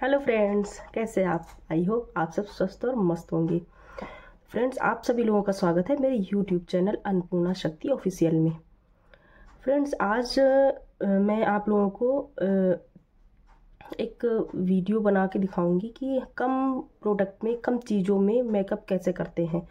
hello friends कैसे आप I hope आप सब स्वस्थ और मस्त होंगे फ्रेंड्स आप सभी लोगों का स्वागत है मेरे यूट्यूब चैनल अन्नपूर्णा शक्ति ऑफिशियल में फ्रेंड्स आज मैं आप लोगों को एक वीडियो बना के दिखाऊंगी कि कम प्रोडक्ट में कम चीज़ों में मेकअप कैसे करते हैं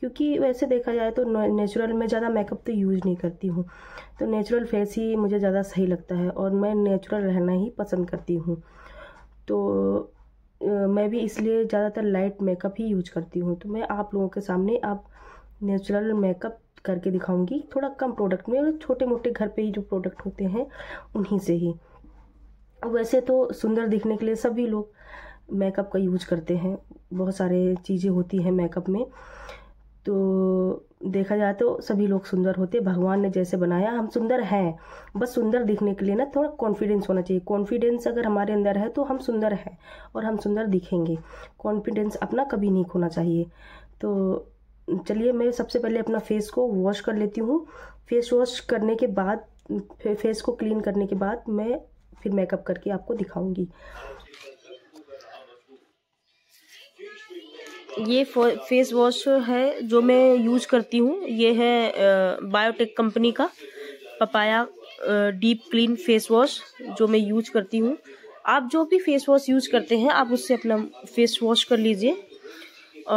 क्योंकि वैसे देखा जाए तो नेचुरल में ज़्यादा मेकअप तो यूज़ नहीं करती हूँ तो नेचुरल फेस ही मुझे ज़्यादा सही लगता है और मैं नेचुरल रहना ही पसंद करती हूँ तो मैं भी इसलिए ज़्यादातर लाइट मेकअप ही यूज करती हूँ तो मैं आप लोगों के सामने आप नेचुरल मेकअप करके दिखाऊंगी थोड़ा कम प्रोडक्ट में छोटे मोटे घर पे ही जो प्रोडक्ट होते हैं उन्हीं से ही वैसे तो सुंदर दिखने के लिए सभी लोग मेकअप का यूज करते हैं बहुत सारे चीज़ें होती हैं मेकअप में तो देखा जाए तो सभी लोग सुंदर होते भगवान ने जैसे बनाया हम सुंदर हैं बस सुंदर दिखने के लिए ना थोड़ा कॉन्फिडेंस होना चाहिए कॉन्फिडेंस अगर हमारे अंदर है तो हम सुंदर हैं और हम सुंदर दिखेंगे कॉन्फिडेंस अपना कभी नहीं खोना चाहिए तो चलिए मैं सबसे पहले अपना फेस को वॉश कर लेती हूँ फेस वॉश करने के बाद फेस को क्लीन करने के बाद मैं फिर मेकअप करके आपको दिखाऊँगी ये फेस वॉश है जो मैं यूज करती हूँ ये है बायोटेक कंपनी का papaya deep clean face wash जो मैं यूज करती हूँ आप जो भी फेस वॉश यूज करते हैं आप उससे अपना फेस वॉश कर लीजिए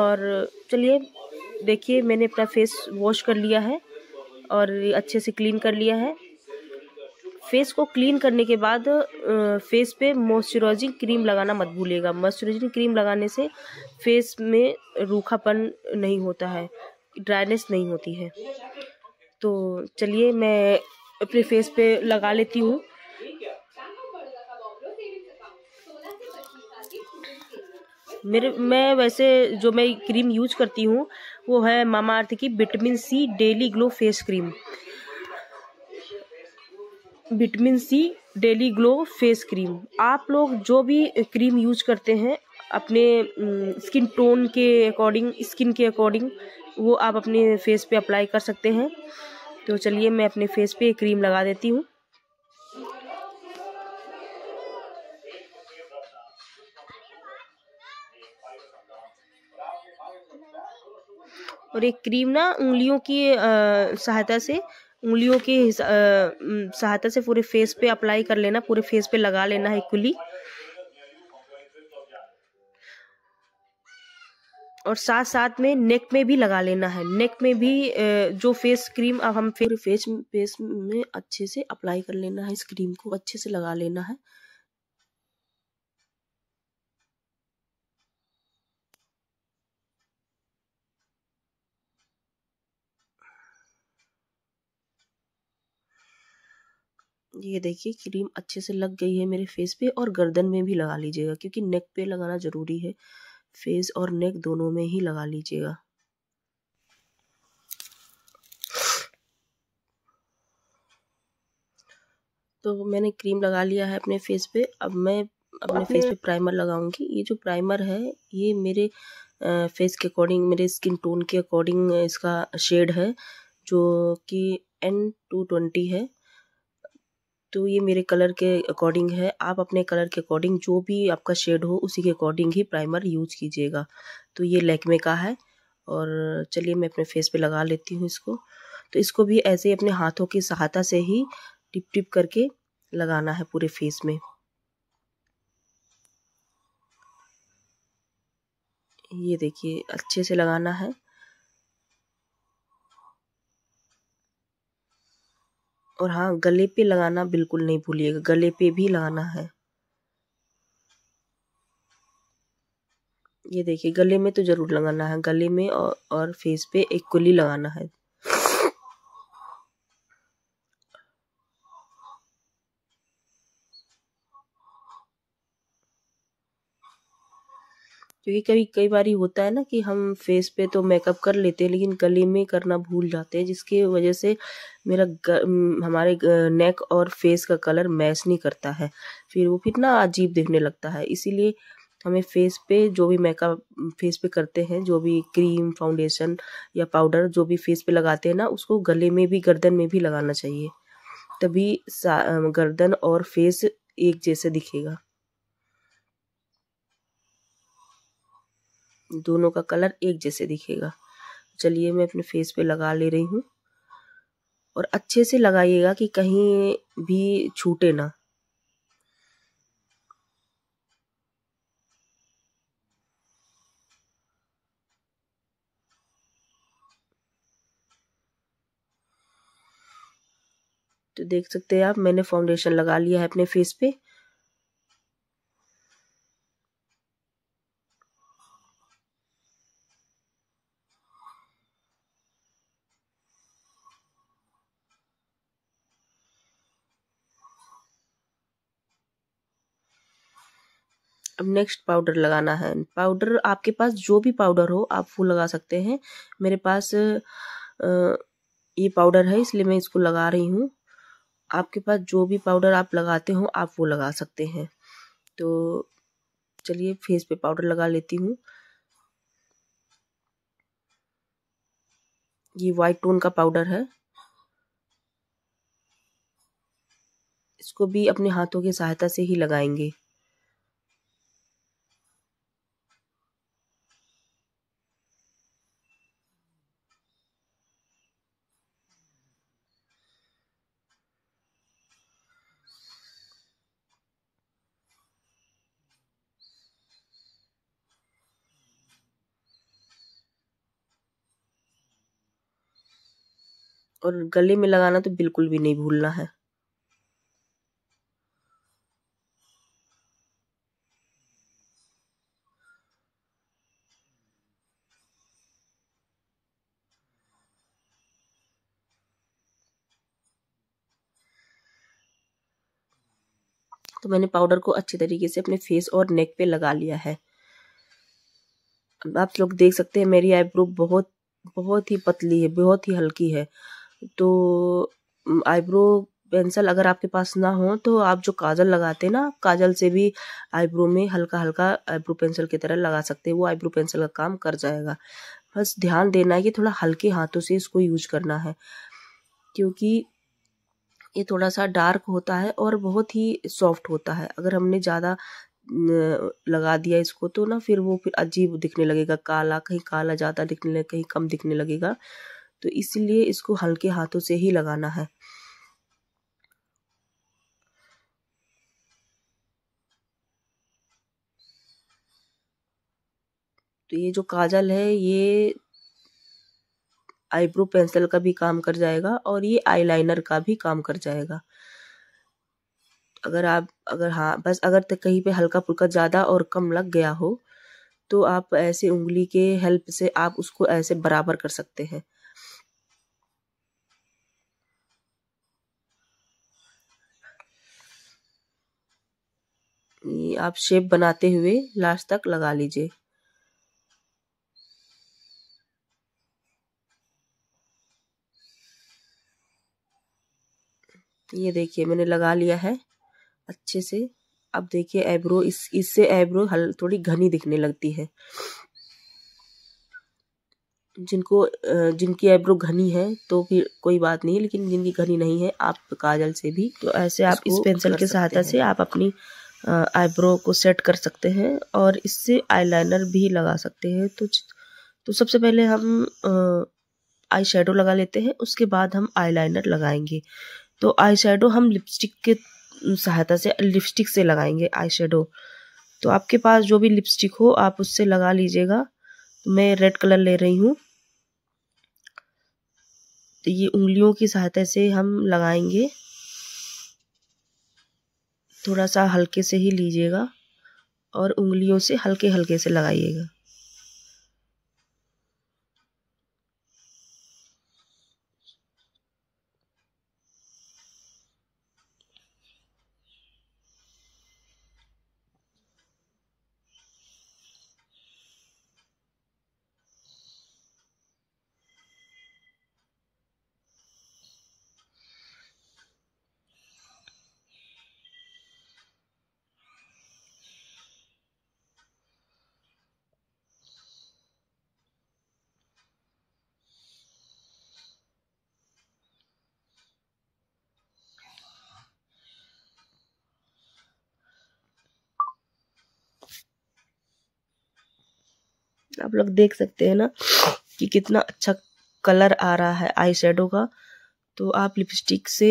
और चलिए देखिए मैंने अपना फेस वॉश कर लिया है और अच्छे से क्लीन कर लिया है फेस को क्लीन करने के बाद फेस पे मॉइस्चराइजिंग क्रीम लगाना मत भूलिएगा मॉइस्चराइजिंग क्रीम लगाने से फेस में रूखापन नहीं होता है ड्राइनेस नहीं होती है तो चलिए मैं अपने फेस पे लगा लेती हूँ मेरे मैं वैसे जो मैं क्रीम यूज करती हूँ वो है मामा अर्थ की vitamin C daily glow face cream vitamin C daily glow face cream आप लोग जो भी क्रीम यूज करते हैं अपने स्किन टोन के अकॉर्डिंग स्किन के अकॉर्डिंग वो आप अपने फेस पे अप्लाई कर सकते हैं तो चलिए मैं अपने फेस पे क्रीम लगा देती हूँ और एक क्रीम ना उंगलियों की सहायता से उंगलियों के सहायता से पूरे फेस पे अप्लाई कर लेना पूरे फेस पे लगा लेना है कुली और साथ साथ में नेक में भी लगा लेना है नेक में भी जो फेस क्रीम अब हम फिर फेस फेस में अच्छे से अप्लाई कर लेना है इस क्रीम को अच्छे से लगा लेना है ये देखिए क्रीम अच्छे से लग गई है मेरे फेस पे और गर्दन में भी लगा लीजिएगा क्योंकि नेक पे लगाना ज़रूरी है फेस और नेक दोनों में ही लगा लीजिएगा तो मैंने क्रीम लगा लिया है अपने फेस पे अब मैं अपने फेस पे प्राइमर लगाऊंगी ये जो प्राइमर है ये मेरे फेस के अकॉर्डिंग मेरे स्किन टोन के अकॉर्डिंग इसका शेड है जो कि एन टू ट्वेंटी है तो ये मेरे कलर के अकॉर्डिंग है आप अपने कलर के अकॉर्डिंग जो भी आपका शेड हो उसी के अकॉर्डिंग ही प्राइमर यूज कीजिएगा तो ये लैकमे का है और चलिए मैं अपने फेस पे लगा लेती हूँ इसको तो इसको भी ऐसे ही अपने हाथों की सहायता से ही टिप टिप करके लगाना है पूरे फेस में ये देखिए अच्छे से लगाना है और हाँ गले पे लगाना बिल्कुल नहीं भूलिएगा गले पे भी लगाना है ये देखिए गले में तो ज़रूर लगाना है गले में और, और फेस पे इक्वली लगाना है क्योंकि कभी कई बार होता है ना कि हम फेस पे तो मेकअप कर लेते हैं लेकिन गले में करना भूल जाते हैं जिसके वजह से मेरा ग, हमारे नेक और फेस का कलर मैच नहीं करता है फिर वो फिर ना अजीब दिखने लगता है इसीलिए हमें फेस पे जो भी मेकअप फेस पे करते हैं जो भी क्रीम फाउंडेशन या पाउडर जो भी फेस पे लगाते हैं ना उसको गले में भी गर्दन में भी लगाना चाहिए तभी गर्दन और फेस एक जैसे दिखेगा दोनों का कलर एक जैसे दिखेगा चलिए मैं अपने फेस पे लगा ले रही हूँ और अच्छे से लगाइएगा कि कहीं भी छूटे ना तो देख सकते हैं आप मैंने फाउंडेशन लगा लिया है अपने फेस पे अब नेक्स्ट पाउडर लगाना है पाउडर आपके पास जो भी पाउडर हो आप वो लगा सकते हैं मेरे पास ये पाउडर है इसलिए मैं इसको लगा रही हूँ आपके पास जो भी पाउडर आप लगाते हो आप वो लगा सकते हैं तो चलिए फेस पे पाउडर लगा लेती हूँ ये वाइट टोन का पाउडर है इसको भी अपने हाथों की सहायता से ही लगाएंगे और गले में लगाना तो बिल्कुल भी नहीं भूलना है तो मैंने पाउडर को अच्छे तरीके से अपने फेस और नेक पे लगा लिया है आप लोग देख सकते हैं मेरी आईब्रो बहुत बहुत ही पतली है बहुत ही हल्की है तो आईब्रो पेंसिल अगर आपके पास ना हो तो आप जो काजल लगाते हैं ना काजल से भी आईब्रो में हल्का हल्का आईब्रो पेंसिल की तरह लगा सकते हैं वो आईब्रो पेंसिल का काम कर जाएगा बस ध्यान देना है कि थोड़ा हल्के हाथों से इसको यूज करना है क्योंकि ये थोड़ा सा डार्क होता है और बहुत ही सॉफ्ट होता है अगर हमने ज़्यादा लगा दिया इसको तो ना फिर वो फिर अजीब दिखने लगेगा काला कहीं काला ज़्यादा दिखने लगे कहीं कम दिखने लगेगा तो इसलिए इसको हल्के हाथों से ही लगाना है तो ये जो काजल है ये आईब्रो पेंसिल का भी काम कर जाएगा और ये आईलाइनर का भी काम कर जाएगा अगर आप अगर हाँ बस अगर कहीं पे हल्का फुल्का ज़्यादा और कम लग गया हो तो आप ऐसे उंगली के हेल्प से आप उसको ऐसे बराबर कर सकते हैं आप शेप बनाते हुए लास्ट तक लगा लीजिए ये देखिए मैंने लगा लिया है अच्छे से अब देखिए एब्रो इस इससे एब्रो हल थोड़ी घनी दिखने लगती है जिनको जिनकी एब्रो घनी है तो फिर कोई बात नहीं लेकिन जिनकी घनी नहीं है आप काजल से भी तो ऐसे आप इस पेंसिल की सहायता से आप अपनी आईब्रो को सेट कर सकते हैं और इससे आईलाइनर भी लगा सकते हैं तो तो सबसे पहले हम आई शेडो लगा लेते हैं उसके बाद हम आईलाइनर लगाएंगे तो आई शेडो हम लिपस्टिक के सहायता से लिपस्टिक से लगाएंगे आई शेडो तो आपके पास जो भी लिपस्टिक हो आप उससे लगा लीजिएगा तो मैं रेड कलर ले रही हूँ तो ये उंगलियों की सहायता से हम लगाएंगे थोड़ा सा हल्के से ही लीजिएगा और उंगलियों से हल्के हल्के से लगाइएगा आप लोग देख सकते हैं ना कि कितना अच्छा कलर आ रहा है आई शेडो का तो आप लिपस्टिक से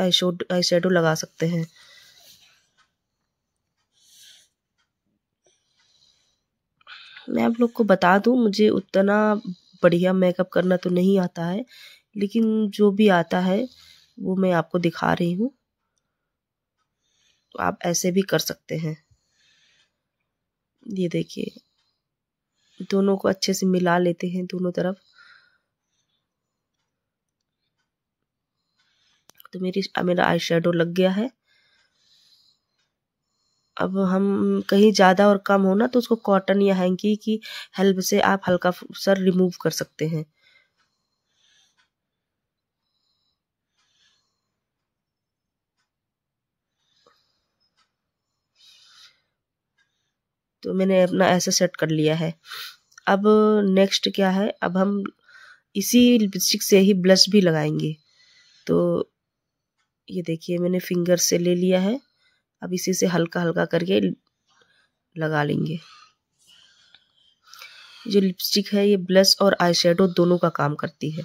आई आई शेडो लगा सकते हैं मैं आप लोग को बता दूं मुझे उतना बढ़िया मेकअप करना तो नहीं आता है लेकिन जो भी आता है वो मैं आपको दिखा रही हूँ तो आप ऐसे भी कर सकते हैं ये देखिए दोनों को अच्छे से मिला लेते हैं दोनों तरफ तो मेरी मेरा आई शेडो लग गया है अब हम कहीं ज़्यादा और कम हो ना तो उसको कॉटन या हैंकी की हेल्प से आप हल्का सर रिमूव कर सकते हैं तो मैंने अपना ऐसा सेट कर लिया है अब नेक्स्ट क्या है अब हम इसी लिपस्टिक से ही ब्लश भी लगाएंगे तो ये देखिए मैंने फिंगर से ले लिया है अब इसी से हल्का हल्का करके लगा लेंगे जो लिपस्टिक है ये ब्लश और आई दोनों का काम करती है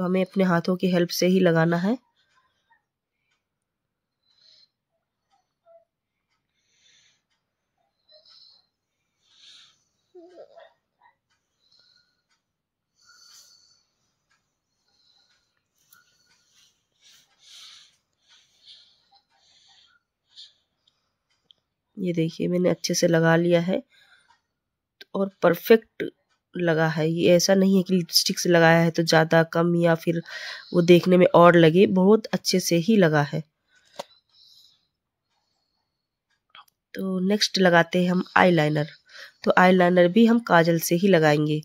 तो हमें अपने हाथों की हेल्प से ही लगाना है ये देखिए मैंने अच्छे से लगा लिया है और परफेक्ट लगा है ये ऐसा नहीं है कि लिपस्टिक से लगाया है तो ज़्यादा कम या फिर वो देखने में और लगे बहुत अच्छे से ही लगा है तो नेक्स्ट लगाते हैं हम आईलाइनर तो आईलाइनर भी हम काजल से ही लगाएंगे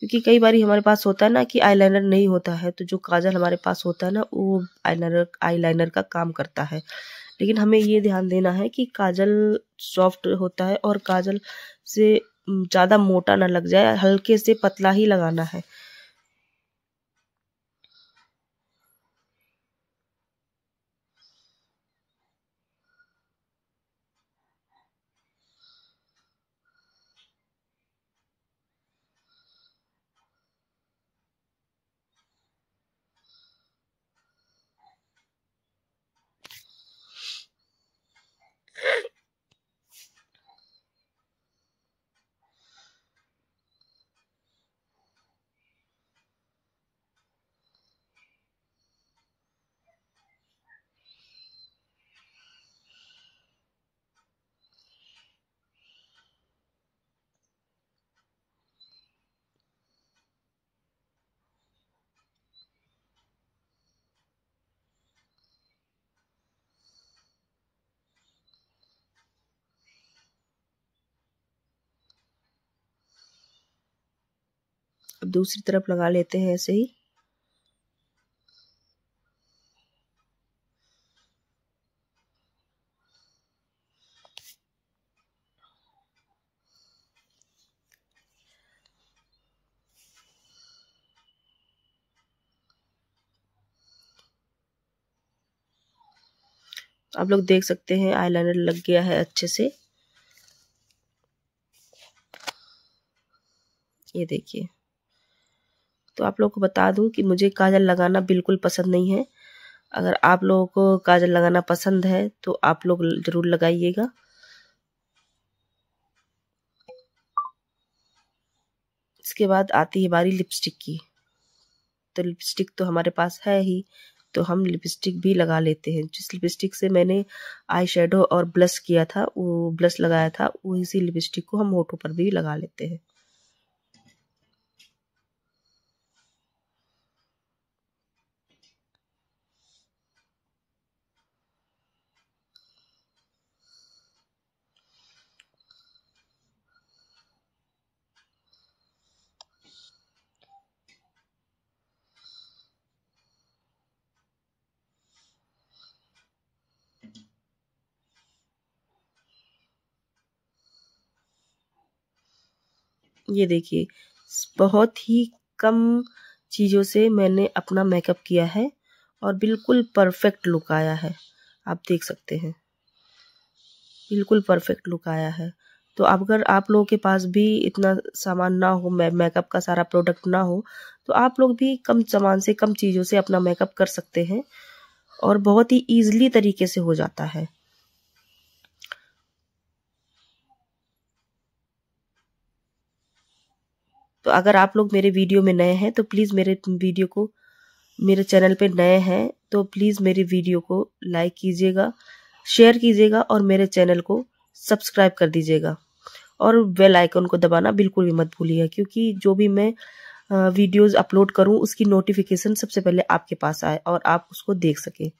क्योंकि कई बार हमारे पास होता है ना कि आईलाइनर नहीं होता है तो जो काजल हमारे पास होता है ना वो आईलाइनर आईलाइनर का काम करता है लेकिन हमें ये ध्यान देना है कि काजल सॉफ्ट होता है और काजल से ज़्यादा मोटा ना लग जाए हल्के से पतला ही लगाना है अब दूसरी तरफ लगा लेते हैं ऐसे ही आप लोग देख सकते हैं आईलाइनर लग गया है अच्छे से ये देखिए तो आप लोगों को बता दूं कि मुझे काजल लगाना बिल्कुल पसंद नहीं है अगर आप लोगों को काजल लगाना पसंद है तो आप लोग ज़रूर लगाइएगा इसके बाद आती है बारी लिपस्टिक की तो लिपस्टिक तो हमारे पास है ही तो हम लिपस्टिक भी लगा लेते हैं जिस लिपस्टिक से मैंने आई शेडो और ब्लश किया था वो ब्लश लगाया था वो इसी लिपस्टिक को हम होठों पर भी लगा लेते हैं ये देखिए बहुत ही कम चीज़ों से मैंने अपना मेकअप किया है और बिल्कुल परफेक्ट लुक आया है आप देख सकते हैं बिल्कुल परफेक्ट लुक आया है तो अगर आप लोगों के पास भी इतना सामान ना हो मेकअप का सारा प्रोडक्ट ना हो तो आप लोग भी कम सामान से कम चीज़ों से अपना मेकअप कर सकते हैं और बहुत ही ईजली तरीके से हो जाता है तो अगर आप लोग मेरे वीडियो में नए हैं तो प्लीज़ मेरे वीडियो को मेरे चैनल पे नए हैं तो प्लीज़ मेरी वीडियो को लाइक कीजिएगा शेयर कीजिएगा और मेरे चैनल को सब्सक्राइब कर दीजिएगा और बेल आइकन को दबाना बिल्कुल भी मत भूलिएगा क्योंकि जो भी मैं वीडियोस अपलोड करूं उसकी नोटिफिकेशन सबसे पहले आपके पास आए और आप उसको देख सकें